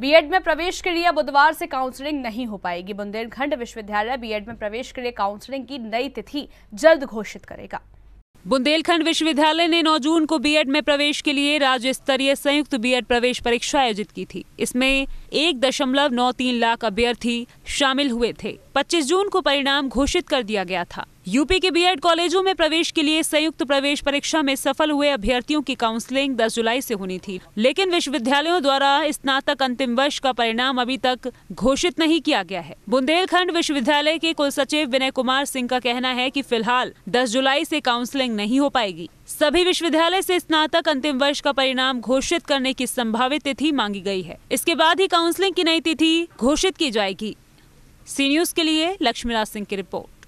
BEd में प्रवेश के लिए बुधवार से काउंसलिंग नहीं हो पाएगी बुंदेलखंड विश्वविद्यालय बीएड में प्रवेश के लिए काउंसलिंग की नई तिथि जल्द घोषित करेगा बुंदेलखंड विश्वविद्यालय ने 9 जून को बीएड में प्रवेश के लिए राज्य स्तरीय संयुक्त बीएड प्रवेश परीक्षा आयोजित की थी इसमें एक दशमलव नौ तीन लाख अभ्यर्थी शामिल हुए थे 25 जून को परिणाम घोषित कर दिया गया था यूपी के बीएड कॉलेजों में प्रवेश के लिए संयुक्त प्रवेश परीक्षा में सफल हुए अभ्यर्थियों की काउंसलिंग 10 जुलाई से होनी थी लेकिन विश्वविद्यालयों द्वारा स्नातक अंतिम वर्ष का परिणाम अभी तक घोषित नहीं किया गया है बुंदेलखंड विश्वविद्यालय के कुल सचिव विनय कुमार सिंह का कहना है की फिलहाल दस जुलाई ऐसी काउंसलिंग नहीं हो पाएगी सभी विश्वविद्यालय से स्नातक अंतिम वर्ष का परिणाम घोषित करने की संभावित तिथि मांगी गई है इसके बाद ही काउंसलिंग की नई तिथि घोषित की जाएगी सी न्यूज़ के लिए लक्ष्मीराज सिंह की रिपोर्ट